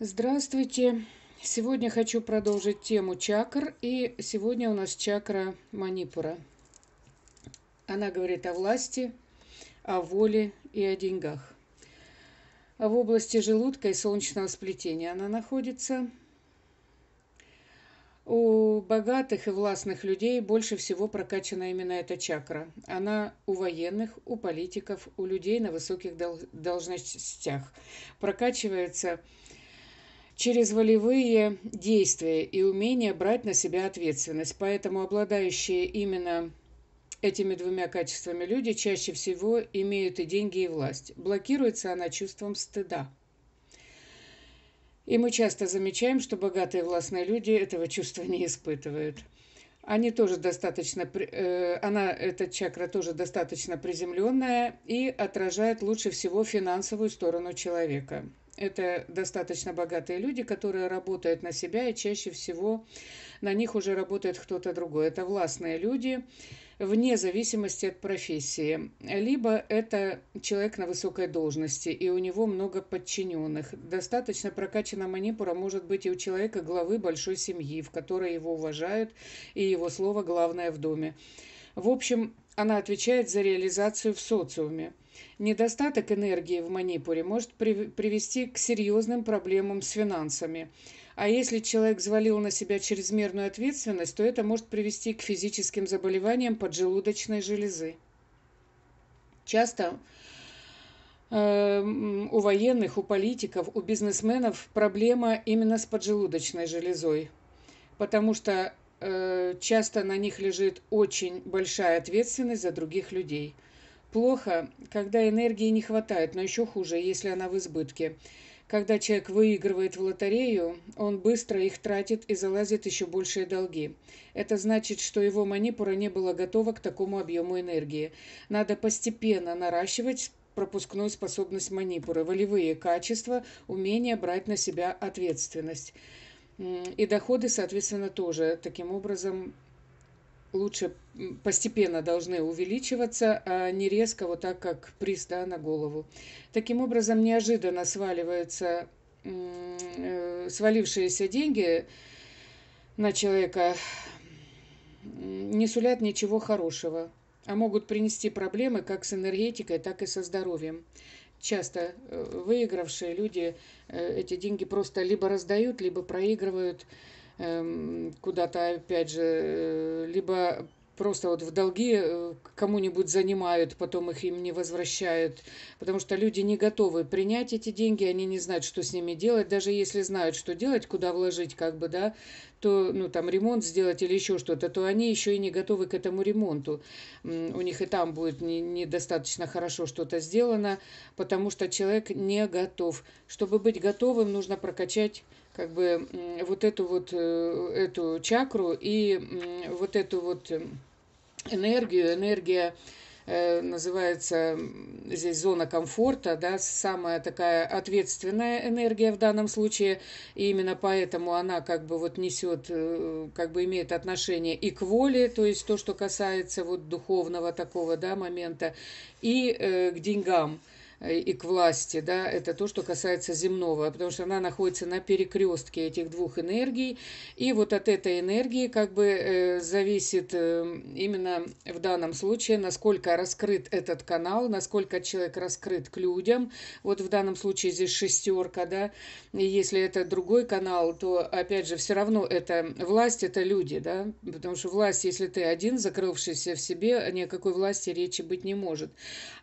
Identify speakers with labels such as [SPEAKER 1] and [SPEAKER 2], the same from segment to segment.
[SPEAKER 1] Здравствуйте! Сегодня хочу продолжить тему чакр, и сегодня у нас чакра Манипура. Она говорит о власти, о воле и о деньгах. В области желудка и солнечного сплетения она находится. У богатых и властных людей больше всего прокачана именно эта чакра. Она у военных, у политиков, у людей на высоких должностях. Прокачивается через волевые действия и умение брать на себя ответственность. Поэтому обладающие именно этими двумя качествами люди чаще всего имеют и деньги, и власть. Блокируется она чувством стыда. И мы часто замечаем, что богатые властные люди этого чувства не испытывают. Они тоже достаточно, э, она, эта чакра тоже достаточно приземленная и отражает лучше всего финансовую сторону человека. Это достаточно богатые люди, которые работают на себя, и чаще всего на них уже работает кто-то другой. Это властные люди, вне зависимости от профессии. Либо это человек на высокой должности, и у него много подчиненных. Достаточно прокачана манипура может быть и у человека главы большой семьи, в которой его уважают, и его слово главное в доме. В общем, она отвечает за реализацию в социуме. Недостаток энергии в Манипуре может привести к серьезным проблемам с финансами. А если человек взвалил на себя чрезмерную ответственность, то это может привести к физическим заболеваниям поджелудочной железы. Часто э, у военных, у политиков, у бизнесменов проблема именно с поджелудочной железой, потому что Э, часто на них лежит очень большая ответственность за других людей. Плохо, когда энергии не хватает, но еще хуже, если она в избытке. Когда человек выигрывает в лотерею, он быстро их тратит и залазит еще большие долги. Это значит, что его манипура не была готова к такому объему энергии. Надо постепенно наращивать пропускную способность манипуры, волевые качества, умение брать на себя ответственность. И доходы, соответственно, тоже таким образом лучше постепенно должны увеличиваться, а не резко, вот так как приз да, на голову. Таким образом, неожиданно сваливаются э, свалившиеся деньги на человека не сулят ничего хорошего, а могут принести проблемы как с энергетикой, так и со здоровьем часто э, выигравшие люди э, эти деньги просто либо раздают, либо проигрывают эм, куда-то, опять же, э, либо просто вот в долги э, кому-нибудь занимают, потом их им не возвращают, потому что люди не готовы принять эти деньги, они не знают, что с ними делать, даже если знают, что делать, куда вложить, как бы, да, то, ну, там, ремонт сделать или еще что-то, то они еще и не готовы к этому ремонту. У них и там будет недостаточно не хорошо что-то сделано, потому что человек не готов. Чтобы быть готовым, нужно прокачать как бы вот эту вот э, эту чакру и вот эту вот э, энергию, энергия э, называется здесь зона комфорта, да, самая такая ответственная энергия в данном случае, и именно поэтому она как бы вот несет, как бы имеет отношение и к воле, то есть то, что касается вот духовного такого, да, момента, и э, к деньгам, Э, и к власти, да, это то, что касается земного, потому что она находится на перекрестке этих двух энергий, и вот от этой энергии как бы э, зависит э, именно в данном случае, насколько раскрыт этот канал, насколько человек раскрыт к людям, вот в данном случае здесь шестерка, да, и если это другой канал, то, опять же, все равно это власть, это люди, да, потому что власть, если ты один, закрывшийся в себе, ни о какой власти речи быть не может,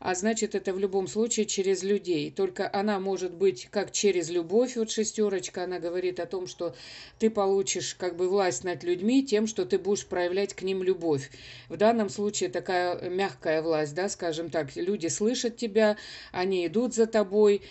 [SPEAKER 1] а значит, это в любом случае через людей. Только она может быть как через любовь, вот шестерочка, она говорит о том, что ты получишь как бы власть над людьми тем, что ты будешь проявлять к ним любовь. В данном случае такая мягкая власть, да, скажем так, люди слышат тебя, они идут за тобой,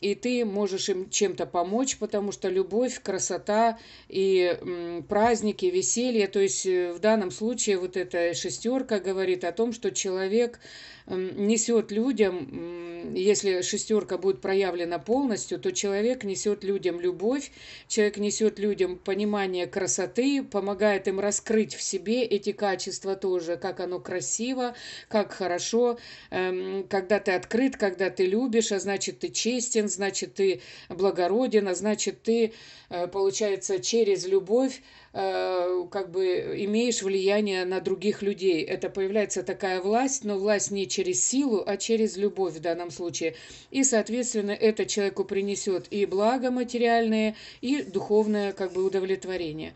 [SPEAKER 1] и ты можешь им чем-то помочь, потому что любовь, красота и м, праздники, веселье, то есть э, в данном случае вот эта шестерка говорит о том, что человек несет людям если шестерка будет проявлена полностью, то человек несет людям любовь, человек несет людям понимание красоты, помогает им раскрыть в себе эти качества тоже, как оно красиво, как хорошо, эм, когда ты открыт, когда ты любишь, а значит ты честен, значит ты благороден, а значит ты, э, получается, через любовь Э, как бы имеешь влияние на других людей. Это появляется такая власть, но власть не через силу, а через любовь в данном случае. И, соответственно, это человеку принесет и благо материальное, и духовное как бы удовлетворение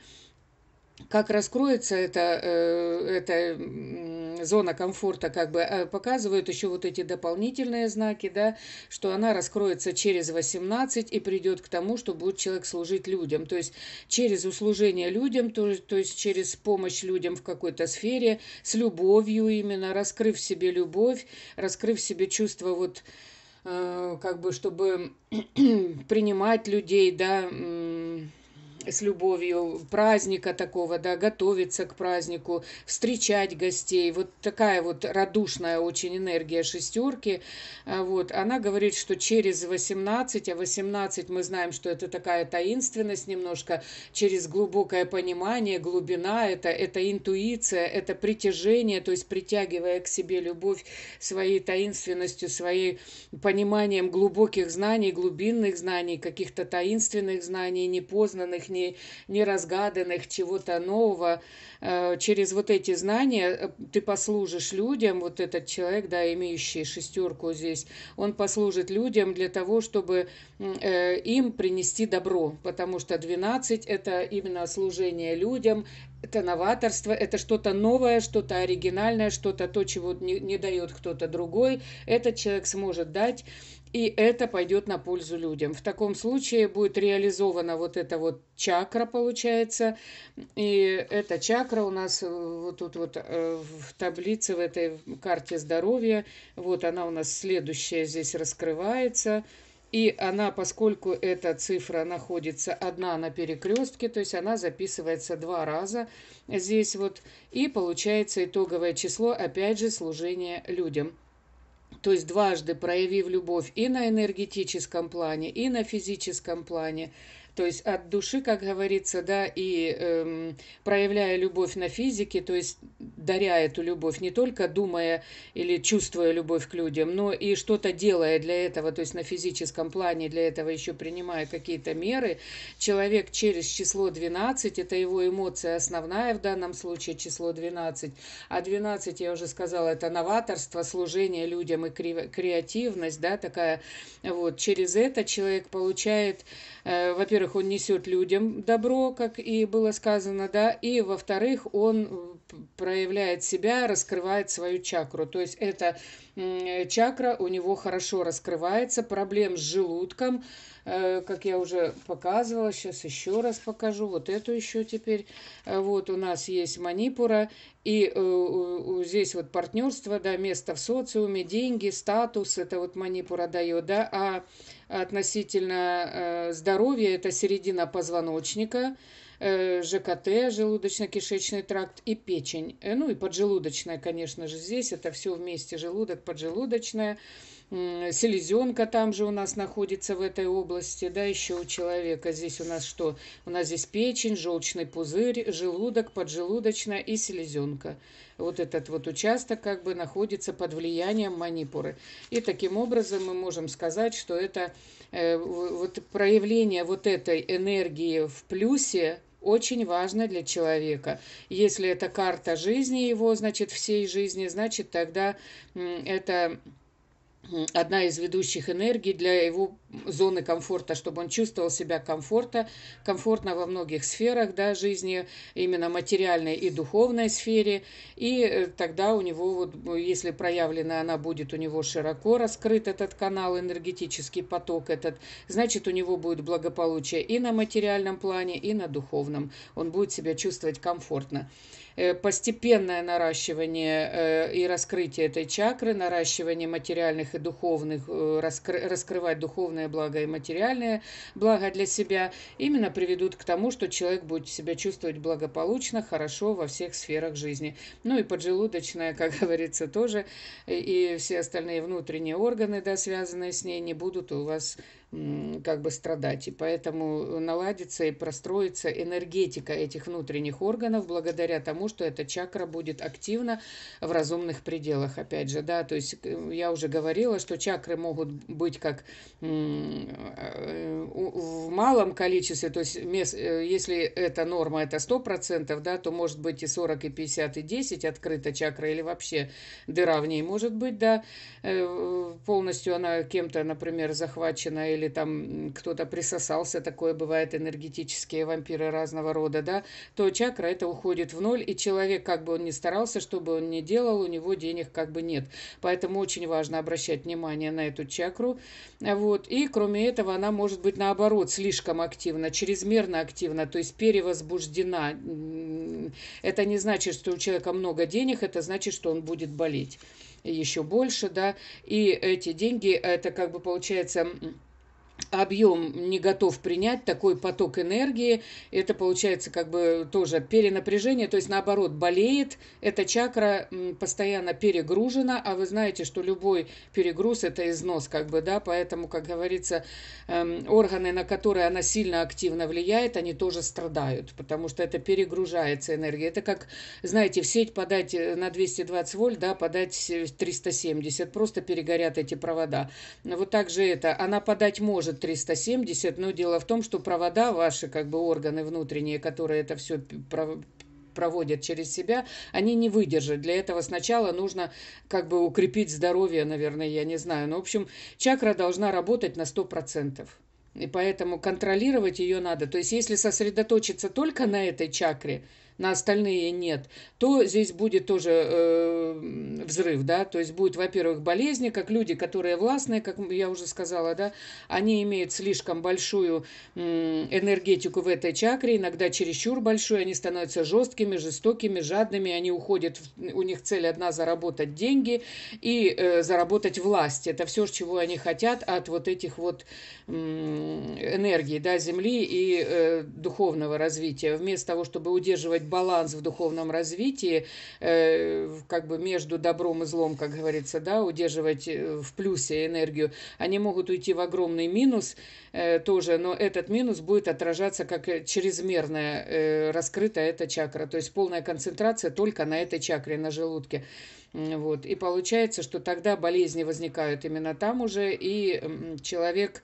[SPEAKER 1] как раскроется эта, э, эта зона комфорта, как бы э, показывают еще вот эти дополнительные знаки, да, что она раскроется через 18 и придет к тому, что будет человек служить людям. То есть через услужение людям, то, то есть через помощь людям в какой-то сфере, с любовью именно, раскрыв себе любовь, раскрыв себе чувство вот э, как бы, чтобы принимать людей, да, с любовью праздника такого, да, готовиться к празднику, встречать гостей. Вот такая вот радушная очень энергия шестерки. А, вот. Она говорит, что через 18, а 18 мы знаем, что это такая таинственность немножко, через глубокое понимание, глубина, это, это интуиция, это притяжение, то есть притягивая к себе любовь своей таинственностью, своей пониманием глубоких знаний, глубинных знаний, каких-то таинственных знаний, непознанных, не жизни, неразгаданных, чего-то нового. Э, через вот эти знания э, ты послужишь людям, вот этот человек, да, имеющий шестерку здесь, он послужит людям для того, чтобы э, им принести добро, потому что 12 – это именно служение людям, это новаторство, это что-то новое, что-то оригинальное, что-то то, чего не, не дает кто-то другой. Этот человек сможет дать и это пойдет на пользу людям. В таком случае будет реализована вот эта вот чакра, получается, и эта чакра у нас э, вот тут вот э, в таблице, в этой карте здоровья, вот она у нас следующая здесь раскрывается, и она, поскольку эта цифра находится одна на перекрестке, то есть она записывается два раза здесь вот, и получается итоговое число, опять же, служение людям то есть дважды проявив любовь и на энергетическом плане, и на физическом плане, то есть от души, как говорится, да, и эм, проявляя любовь на физике, то есть даря эту любовь, не только думая или чувствуя любовь к людям, но и что-то делая для этого, то есть на физическом плане для этого еще принимая какие-то меры, человек через число 12, это его эмоция основная в данном случае, число 12, а 12, я уже сказала, это новаторство, служение людям и креативность, да, такая, вот, через это человек получает, э, во-первых, во-первых, он несет людям добро, как и было сказано, да, и, во-вторых, он проявляет себя, раскрывает свою чакру. То есть это чакра у него хорошо раскрывается, проблем с желудком, э, как я уже показывала, сейчас еще раз покажу, вот эту еще теперь. Э, вот у нас есть Манипура, и э, здесь вот партнерство, да, место в социуме, деньги, статус, это вот Манипура дает, да, а относительно здоровья, это середина позвоночника, Э, ЖКТ, желудочно-кишечный тракт и печень. Э, ну и поджелудочная, конечно же, здесь это все вместе, желудок, поджелудочная. Селезенка там же у нас находится в этой области, да, еще у человека. Здесь у нас что? У нас здесь печень, желчный пузырь, желудок, поджелудочная и селезенка. Вот этот вот участок как бы находится под влиянием манипуры. И таким образом мы можем сказать, что это э, вот проявление вот этой энергии в плюсе, очень важно для человека. Если это карта жизни его, значит, всей жизни, значит, тогда это одна из ведущих энергий для его зоны комфорта, чтобы он чувствовал себя комфорта, комфортно во многих сферах да, жизни, именно материальной и духовной сфере. И э, тогда у него, вот, ну, если проявлена она будет, у него широко раскрыт этот канал, энергетический поток этот, значит, у него будет благополучие и на материальном плане, и на духовном. Он будет себя чувствовать комфортно. Э, постепенное наращивание э, и раскрытие этой чакры, наращивание материальных и духовных, э, раскрывать духовное благо и материальное благо для себя, именно приведут к тому, что человек будет себя чувствовать благополучно, хорошо во всех сферах жизни. Ну и поджелудочная, как говорится, тоже, и все остальные внутренние органы, да, связанные с ней, не будут у вас как бы страдать. И поэтому э, наладится и простроится энергетика этих внутренних органов благодаря тому, что эта чакра будет активна в разумных пределах. Опять же, да, то есть э, я уже говорила, что чакры могут быть как э, в малом количестве, то есть если эта норма это 100%, да, то может быть и 40, и 50, и 10 открыта чакра или вообще дыра в ней может быть, да, полностью она кем-то, например, захвачена или или там кто-то присосался, такое бывает, энергетические вампиры разного рода, да, то чакра это уходит в ноль, и человек, как бы он ни старался, что бы он ни делал, у него денег как бы нет. Поэтому очень важно обращать внимание на эту чакру. Вот. И кроме этого, она может быть наоборот слишком активна, чрезмерно активна, то есть перевозбуждена. Это не значит, что у человека много денег, это значит, что он будет болеть еще больше, да, и эти деньги, это как бы получается объем не готов принять такой поток энергии. Это получается как бы тоже перенапряжение, то есть наоборот болеет. Эта чакра постоянно перегружена, а вы знаете, что любой перегруз – это износ, как бы, да, поэтому, как говорится, эм, органы, на которые она сильно активно влияет, они тоже страдают, потому что это перегружается энергия. Это как, знаете, в сеть подать э, на 220 вольт, да, подать 370, просто перегорят эти провода. Вот так же это. Она подать может, 370, но дело в том, что провода ваши, как бы органы внутренние, которые это все проводят через себя, они не выдержат. Для этого сначала нужно как бы укрепить здоровье, наверное, я не знаю. Но, ну, в общем, чакра должна работать на 100%. И поэтому контролировать ее надо. То есть, если сосредоточиться только на этой чакре – на остальные нет, то здесь будет тоже э, взрыв, да, то есть будет, во-первых, болезни, как люди, которые властные, как я уже сказала, да, они имеют слишком большую э, энергетику в этой чакре, иногда чересчур большую, они становятся жесткими, жестокими, жадными, они уходят, у них цель одна заработать деньги и э, заработать власть. Это все, чего они хотят от вот этих вот э, энергий, да, земли и э, духовного развития. Вместо того, чтобы удерживать баланс в духовном развитии, э, как бы между добром и злом, как говорится, да, удерживать э, в плюсе энергию, они могут уйти в огромный минус э, тоже, но этот минус будет отражаться как чрезмерная э, раскрыта эта чакра, то есть полная концентрация только на этой чакре, на желудке. Вот. И получается, что тогда болезни возникают именно там уже, и человек... Человек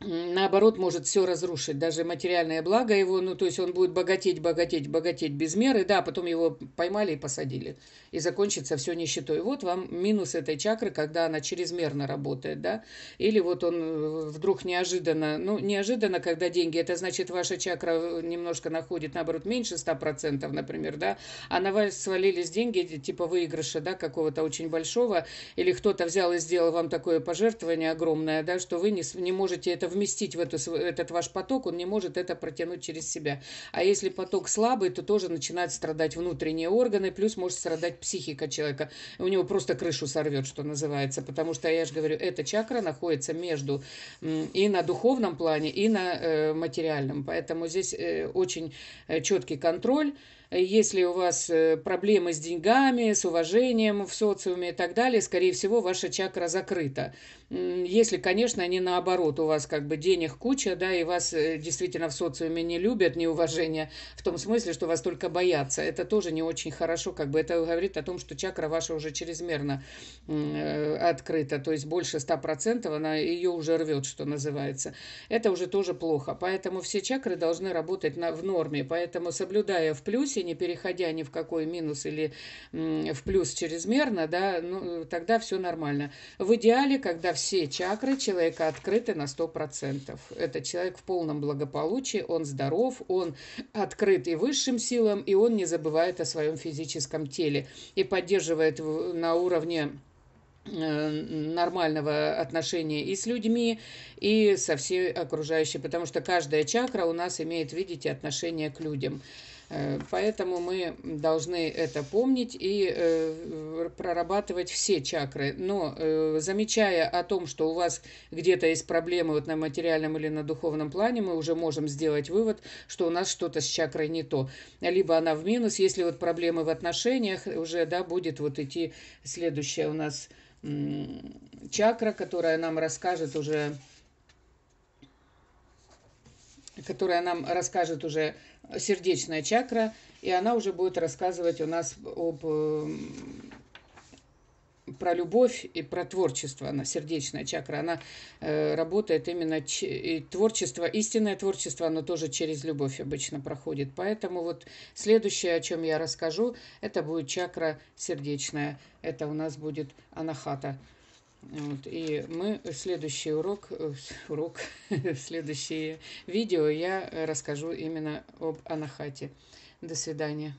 [SPEAKER 1] наоборот, может все разрушить, даже материальное благо его, ну, то есть он будет богатеть, богатеть, богатеть без меры, да, потом его поймали и посадили, и закончится все нищетой. Вот вам минус этой чакры, когда она чрезмерно работает, да, или вот он э, вдруг неожиданно, ну, неожиданно, когда деньги, это значит, ваша чакра э, немножко находит, наоборот, меньше 100%, например, да, а на вас свалились деньги, типа выигрыша, да, какого-то очень большого, или кто-то взял и сделал вам такое пожертвование огромное, да, что вы не, не можете это вместить в эту, этот ваш поток, он не может это протянуть через себя. А если поток слабый, то тоже начинают страдать внутренние органы, плюс может страдать психика человека. У него просто крышу сорвет, что называется, потому что, я же говорю, эта чакра находится между и на духовном плане, и на э, материальном. Поэтому здесь э, очень э, четкий контроль, если у вас э, проблемы с деньгами, с уважением в социуме и так далее, скорее всего, ваша чакра закрыта. Если, конечно, не наоборот, у вас как бы денег куча, да, и вас э, действительно в социуме не любят, неуважение, в том смысле, что вас только боятся. Это тоже не очень хорошо, как бы это говорит о том, что чакра ваша уже чрезмерно э, открыта, то есть больше 100% она ее уже рвет, что называется. Это уже тоже плохо, поэтому все чакры должны работать на, в норме, поэтому соблюдая в плюсе, вообще не переходя ни в какой минус или в плюс чрезмерно, да, ну, тогда все нормально. В идеале, когда все чакры человека открыты на 100%. Это человек в полном благополучии, он здоров, он открыт и высшим силам, и он не забывает о своем физическом теле и поддерживает на уровне э, нормального отношения и с людьми, и со всей окружающей, потому что каждая чакра у нас имеет, видите, отношение к людям. Э, поэтому мы должны это помнить и э, прорабатывать все чакры. Но э, замечая о том, что у вас где-то есть проблемы вот на материальном или на духовном плане, мы уже можем сделать вывод, что у нас что-то с чакрой не то. Либо она в минус, если вот проблемы в отношениях, уже да, будет вот идти следующая у нас чакра, которая нам расскажет уже которая нам расскажет уже сердечная чакра, и она уже будет рассказывать у нас об эм, про любовь и про творчество. Она сердечная чакра, она э, работает именно ч- и творчество, истинное творчество, оно тоже через любовь обычно проходит. Поэтому вот следующее, о чем я расскажу, это будет чакра сердечная. Это у нас будет анахата. Вот, и мы следующий урок, э, урок, следующее видео я расскажу именно об анахате. До свидания.